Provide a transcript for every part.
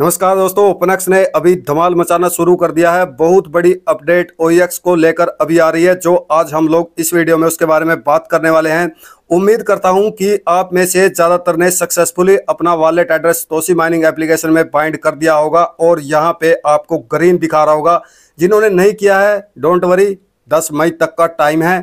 नमस्कार दोस्तों ओपनएक्स ने अभी धमाल मचाना शुरू कर दिया है बहुत बड़ी अपडेट ओएक्स e को लेकर अभी आ रही है जो आज हम लोग इस वीडियो में उसके बारे में बात करने वाले हैं उम्मीद करता हूं कि आप में से ज़्यादातर ने सक्सेसफुली अपना वॉलेट एड्रेस तोसी माइनिंग एप्लीकेशन में बाइंड कर दिया होगा और यहाँ पे आपको ग्रीन दिखा रहा होगा जिन्होंने नहीं किया है डोंट वरी दस मई तक का टाइम है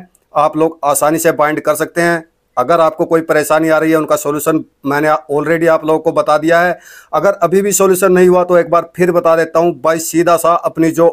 आप लोग आसानी से बाइंड कर सकते हैं अगर आपको कोई परेशानी आ रही है उनका सोल्यूशन मैंने ऑलरेडी आप लोगों को बता दिया है अगर अभी भी सोल्यूशन नहीं हुआ तो एक बार फिर बता देता हूँ बाई सीधा सा अपनी जो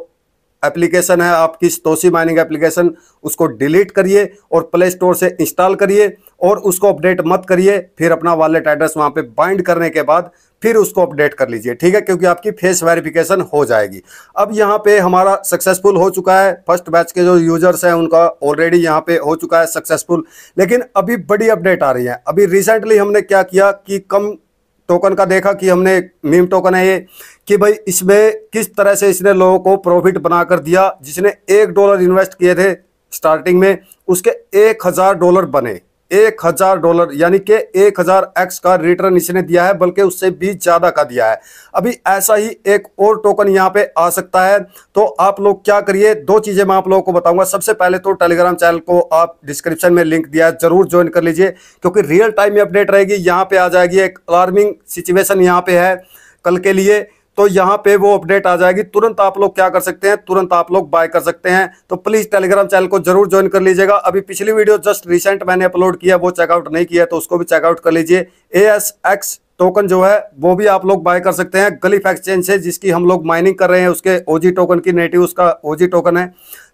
एप्लीकेशन है आपकी तोसी माइनिंग एप्लीकेशन उसको डिलीट करिए और प्ले स्टोर से इंस्टॉल करिए और उसको अपडेट मत करिए फिर अपना वॉलेट एड्रेस वहाँ पर बाइंड करने के बाद फिर उसको अपडेट कर लीजिए ठीक है क्योंकि आपकी फेस वेरिफिकेशन हो जाएगी अब यहाँ पे हमारा सक्सेसफुल हो चुका है फर्स्ट बैच के जो यूजर्स हैं उनका ऑलरेडी यहाँ पे हो चुका है सक्सेसफुल लेकिन अभी बड़ी अपडेट आ रही है अभी रिसेंटली हमने क्या किया कि कम टोकन का देखा कि हमने मीम टोकन है ये कि भाई इसमें किस तरह से इसने लोगों को प्रॉफिट बनाकर दिया जिसने एक डॉलर इन्वेस्ट किए थे स्टार्टिंग में उसके एक हज़ार डॉलर बने एक हजार डॉलर यानी कि एक हजार एक्स का रिटर्न इसने दिया है बल्कि उससे भी ज्यादा का दिया है अभी ऐसा ही एक और टोकन यहाँ पे आ सकता है तो आप लोग क्या करिए दो चीजें मैं आप लोगों को बताऊंगा सबसे पहले तो टेलीग्राम चैनल को आप डिस्क्रिप्शन में लिंक दिया है जरूर ज्वाइन कर लीजिए क्योंकि रियल टाइम में अपडेट रहेगी यहाँ पे आ जाएगी एक अलार्मिंग सिचुएशन यहाँ पे है कल के लिए तो यहाँ पे वो अपडेट आ जाएगी तुरंत आप लोग क्या कर सकते हैं तुरंत आप लोग बाय कर सकते हैं तो प्लीज टेलीग्राम चैनल को जरूर ज्वाइन कर लीजिएगा अभी पिछली वीडियो जस्ट रिसेंट मैंने अपलोड किया वो चेकआउट नहीं किया तो उसको भी चेकआउट कर लीजिए ए एस एक्स टोकन जो है वो भी आप लोग बाय कर सकते हैं गलीफ एक्सचेंज से जिसकी हम लोग माइनिंग कर रहे हैं उसके ओजी टोकन की नेटिव उसका ओजी टोकन है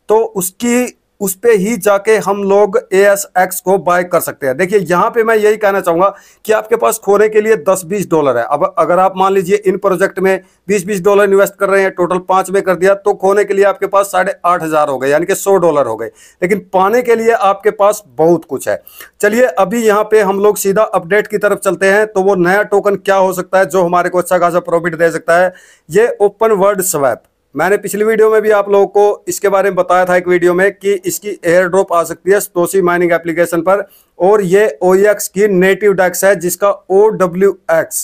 तो उसकी उस पर ही जाके हम लोग ए एस एक्स को बाय कर सकते हैं देखिए यहाँ पे मैं यही कहना चाहूँगा कि आपके पास खोने के लिए 10-20 डॉलर है अब अगर आप मान लीजिए इन प्रोजेक्ट में 20-20 डॉलर इन्वेस्ट कर रहे हैं टोटल पाँच में कर दिया तो खोने के लिए आपके पास साढ़े आठ हज़ार हो गए यानी कि सौ डॉलर हो गए लेकिन पाने के लिए आपके पास बहुत कुछ है चलिए अभी यहाँ पे हम लोग सीधा अपडेट की तरफ चलते हैं तो वो नया टोकन क्या हो सकता है जो हमारे को अच्छा खासा प्रॉफिट दे सकता है ये ओपन वर्ल्ड स्वैप मैंने पिछली वीडियो में भी आप लोगों को इसके बारे में बताया था एक वीडियो में कि इसकी एयर ड्रॉप आ सकती है स्टोसी माइनिंग एप्लीकेशन पर और ये ओ e की नेटिव डेक्स है जिसका ओ डब्ल्यू एक्स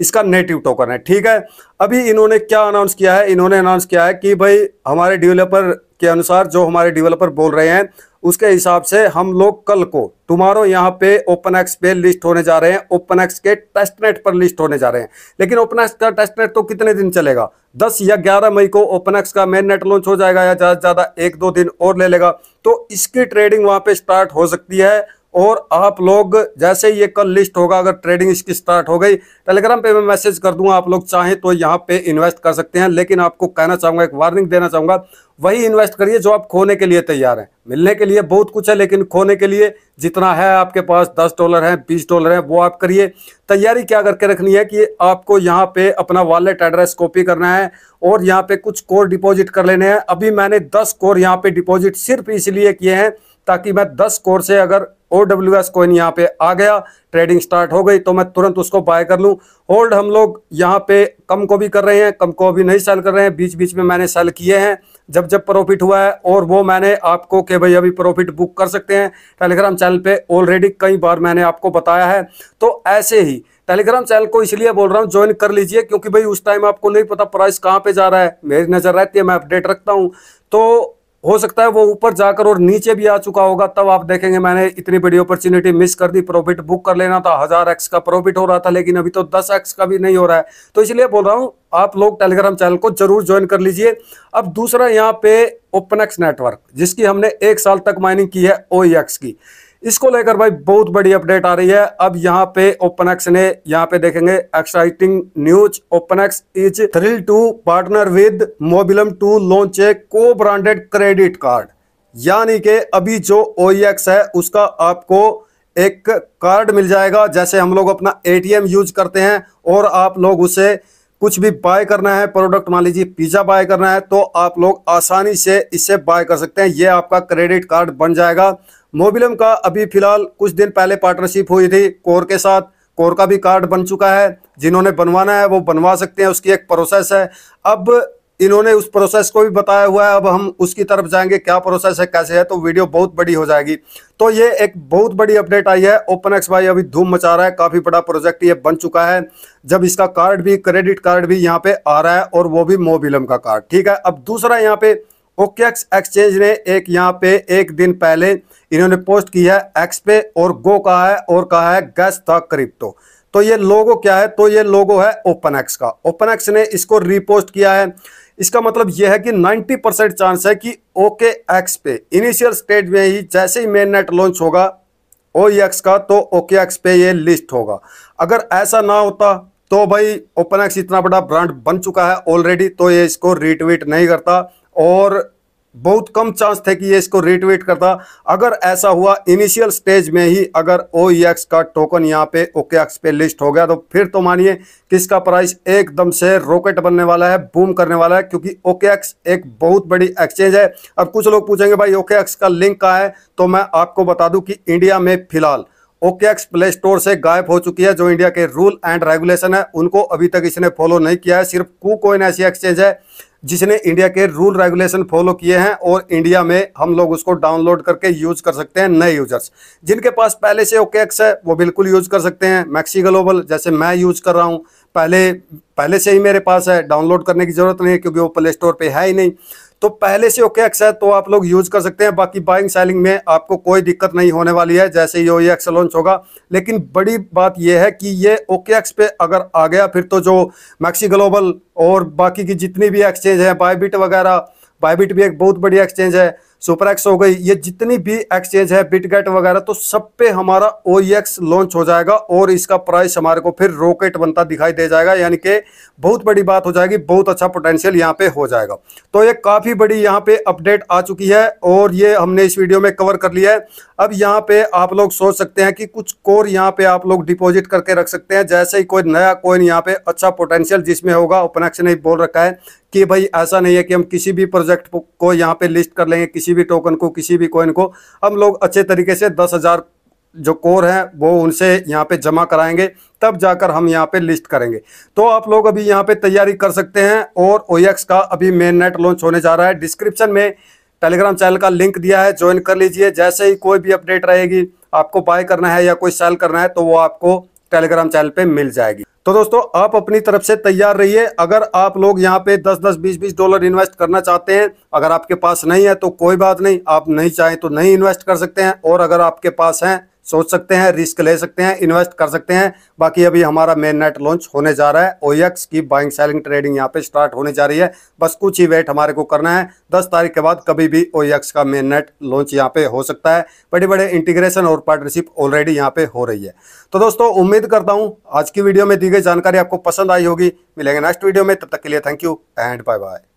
इसका नेटिव टोकन है ठीक है अभी इन्होंने क्या अनाउंस किया है इन्होंने अनाउंस किया है कि भाई हमारे डेवलपर के अनुसार जो हमारे डेवलपर बोल रहे हैं उसके हिसाब से हम लोग कल को टुमारो यहाँ पे ओपन एक्स पे लिस्ट होने जा रहे हैं ओपन एक्स के टेस्टनेट पर लिस्ट होने जा रहे हैं लेकिन ओपन एक्स का टेस्टनेट तो कितने दिन चलेगा 10 या 11 मई को ओपन एक्स का मेन नेट लॉन्च हो जाएगा या ज़्यादा ज़्यादा एक दो दिन और ले लेगा तो इसकी ट्रेडिंग वहां पर स्टार्ट हो सकती है और आप लोग जैसे ये कल लिस्ट होगा अगर ट्रेडिंग इसकी स्टार्ट हो गई टेलीग्राम पे मैं मैसेज कर दूंगा आप लोग चाहें तो यहाँ पे इन्वेस्ट कर सकते हैं लेकिन आपको कहना चाहूँगा एक वार्निंग देना चाहूँगा वही इन्वेस्ट करिए जो आप खोने के लिए तैयार हैं मिलने के लिए बहुत कुछ है लेकिन खोने के लिए जितना है आपके पास दस डॉलर है बीस डॉलर है वो आप करिए तैयारी क्या करके रखनी है कि आपको यहाँ पे अपना वॉलेट एड्रेस कॉपी करना है और यहाँ पे कुछ कोर डिपोजिट कर लेने हैं अभी मैंने दस कोर यहाँ पे डिपोजिट सिर्फ इसलिए किए हैं ताकि मैं दस कोर से अगर ओ डब्ल्यू एस कोइन यहाँ पे आ गया ट्रेडिंग स्टार्ट हो गई तो मैं तुरंत उसको बाय कर लूँ होल्ड हम लोग यहाँ पे कम को भी कर रहे हैं कम को अभी नहीं सेल कर रहे हैं बीच बीच में मैंने सेल किए हैं जब जब प्रॉफिट हुआ है और वो मैंने आपको के भाई अभी प्रॉफिट बुक कर सकते हैं टेलीग्राम चैनल पे ऑलरेडी कई बार मैंने आपको बताया है तो ऐसे ही टेलीग्राम चैनल को इसलिए बोल रहा हूँ ज्वाइन कर लीजिए क्योंकि भाई उस टाइम आपको नहीं पता प्राइस कहाँ पर जा रहा है मेरी नज़र रहती है मैं अपडेट रखता हूँ तो हो सकता है वो ऊपर जाकर और नीचे भी आ चुका होगा तब आप देखेंगे मैंने इतनी बड़ी अपॉर्चुनिटी मिस कर दी प्रॉफिट बुक कर लेना था हजार एक्स का प्रॉफिट हो रहा था लेकिन अभी तो दस एक्स का भी नहीं हो रहा है तो इसलिए बोल रहा हूं आप लोग टेलीग्राम चैनल को जरूर ज्वाइन कर लीजिए अब दूसरा यहाँ पे ओपन नेटवर्क जिसकी हमने एक साल तक माइनिंग की है ओ e की इसको लेकर भाई बहुत बड़ी अपडेट आ रही है अब यहाँ पे ओपनएक्स ने यहाँ पे देखेंगे exciting news OpenX is thrill to partner with Mobilum to launch a co branded credit card यानी के अभी जो ओ e है उसका आपको एक कार्ड मिल जाएगा जैसे हम लोग अपना एटीएम यूज करते हैं और आप लोग उसे कुछ भी बाय करना है प्रोडक्ट मान लीजिए पिज्ज़ा बाय करना है तो आप लोग आसानी से इसे बाय कर सकते हैं ये आपका क्रेडिट कार्ड बन जाएगा मोबिलम का अभी फिलहाल कुछ दिन पहले पार्टनरशिप हुई थी कोर के साथ कोर का भी कार्ड बन चुका है जिन्होंने बनवाना है वो बनवा सकते हैं उसकी एक प्रोसेस है अब इन्होंने उस प्रोसेस को भी बताया हुआ है अब हम उसकी तरफ जाएंगे क्या प्रोसेस है कैसे है तो वीडियो बहुत बड़ी हो जाएगी तो ये एक बहुत बड़ी अपडेट आई है ओपन एक्स भाई अभी धूम मचा रहा है काफ़ी बड़ा प्रोजेक्ट ये बन चुका है जब इसका कार्ड भी क्रेडिट कार्ड भी यहाँ पे आ रहा है और वो भी मोबिलम का कार्ड ठीक है अब दूसरा यहाँ पे ओकेक्स एक्सचेंज ने एक यहाँ पे एक दिन पहले इन्होंने पोस्ट किया है एक्स पे और गो कहा है और कहा है गैस था क्रिप्टो तो ये लोगो क्या है तो ये लोगो है ओपन एक्स का ओपन एक्स ने इसको रिपोस्ट किया है इसका मतलब यह है कि 90 परसेंट चांस है कि ओके एक्स पे इनिशियल स्टेज में ही जैसे ही मेन नेट लॉन्च होगा ओ एक्स का तो ओके एक्स पे ये लिस्ट होगा अगर ऐसा ना होता तो भाई ओपन एक्स इतना बड़ा ब्रांड बन चुका है ऑलरेडी तो ये इसको रिट्वीट नहीं करता और बहुत कम चांस थे कि ये इसको रिट्वीट करता अगर ऐसा हुआ इनिशियल स्टेज में ही अगर ओ e का टोकन यहाँ पे ओके एक्स पे लिस्ट हो गया तो फिर तो मानिए कि इसका प्राइस एकदम से रॉकेट बनने वाला है बूम करने वाला है क्योंकि ओके एक्स एक बहुत बड़ी एक्सचेंज है अब कुछ लोग पूछेंगे भाई ओके एक्स का लिंक कहाँ है तो मैं आपको बता दूँ कि इंडिया में फिलहाल ओकेएक्स प्ले स्टोर से गायब हो चुकी है जो इंडिया के रूल एंड रेगुलेशन है उनको अभी तक इसने फॉलो नहीं किया है सिर्फ कू कोइन ऐसी एक्सचेंज है जिसने इंडिया के रूल रेगुलेशन फॉलो किए हैं और इंडिया में हम लोग उसको डाउनलोड करके यूज कर सकते हैं नए यूजर्स जिनके पास पहले से ओके एक्स है वो बिल्कुल यूज कर सकते हैं मैक्सी ग्लोबल जैसे मैं यूज कर रहा हूँ पहले पहले से ही मेरे पास है डाउनलोड करने की जरूरत नहीं है क्योंकि वो प्ले स्टोर पर है ही नहीं तो पहले से ओके एक्स है तो आप लोग यूज कर सकते हैं बाकी बाइंग सेलिंग में आपको कोई दिक्कत नहीं होने वाली है जैसे ही ओई एक्स लॉन्च होगा लेकिन बड़ी बात यह है कि ये ओके एक्स पे अगर आ गया फिर तो जो मैक्सी ग्लोबल और बाकी की जितनी भी एक्सचेंज है बायबिट वगैरह बायबिट भी एक बहुत बड़ी एक्सचेंज है सुपर एक्स हो गई ये जितनी भी एक्सचेंज है बिटगेट वगैरह तो सब पे हमारा ओ लॉन्च हो जाएगा और इसका प्राइस हमारे को फिर रॉकेट बनता दिखाई दे जाएगा यानी कि बहुत बड़ी बात हो जाएगी बहुत अच्छा पोटेंशियल यहाँ पे हो जाएगा तो ये काफ़ी बड़ी यहाँ पे अपडेट आ चुकी है और ये हमने इस वीडियो में कवर कर लिया है अब यहाँ पे आप लोग सोच सकते हैं कि कुछ कोर यहाँ पे आप लोग डिपॉजिट करके रख सकते हैं जैसे ही कोई नया कॉइन यहाँ पे अच्छा पोटेंशियल जिसमें होगा ओपन एक्स ने बोल रखा है कि भाई ऐसा नहीं है कि हम किसी भी प्रोजेक्ट को यहाँ पे लिस्ट कर लेंगे किसी भी टोकन को किसी भी कॉइन को हम लोग अच्छे तरीके से दस हज़ार जो कोर हैं वो उनसे यहाँ पे जमा कराएंगे तब जाकर हम यहाँ पे लिस्ट करेंगे तो आप लोग अभी यहाँ पे तैयारी कर सकते हैं और ओ का अभी मेन नेट लॉन्च होने जा रहा है डिस्क्रिप्शन में टेलीग्राम चैनल का लिंक दिया है ज्वाइन कर लीजिए जैसे ही कोई भी अपडेट रहेगी आपको बाय करना है या कोई सेल करना है तो वो आपको टेलीग्राम चैनल पर मिल जाएगी तो दोस्तों आप अपनी तरफ से तैयार रहिए अगर आप लोग यहाँ पे 10 10 20 20 डॉलर इन्वेस्ट करना चाहते हैं अगर आपके पास नहीं है तो कोई बात नहीं आप नहीं चाहें तो नहीं इन्वेस्ट कर सकते हैं और अगर आपके पास हैं सोच सकते हैं रिस्क ले सकते हैं इन्वेस्ट कर सकते हैं बाकी अभी हमारा मेन नेट लॉन्च होने जा रहा है ओएक्स e की बाइंग सेलिंग ट्रेडिंग यहाँ पे स्टार्ट होने जा रही है बस कुछ ही वेट हमारे को करना है दस तारीख के बाद कभी भी ओएक्स e का मेन नेट लॉन्च यहाँ पे हो सकता है बड़े बड़े इंटीग्रेशन और पार्टनरशिप ऑलरेडी यहाँ पे हो रही है तो दोस्तों उम्मीद करता हूँ आज की वीडियो में दी गई जानकारी आपको पसंद आई होगी मिलेंगे नेक्स्ट वीडियो में तब तक के लिए thank you and bye bye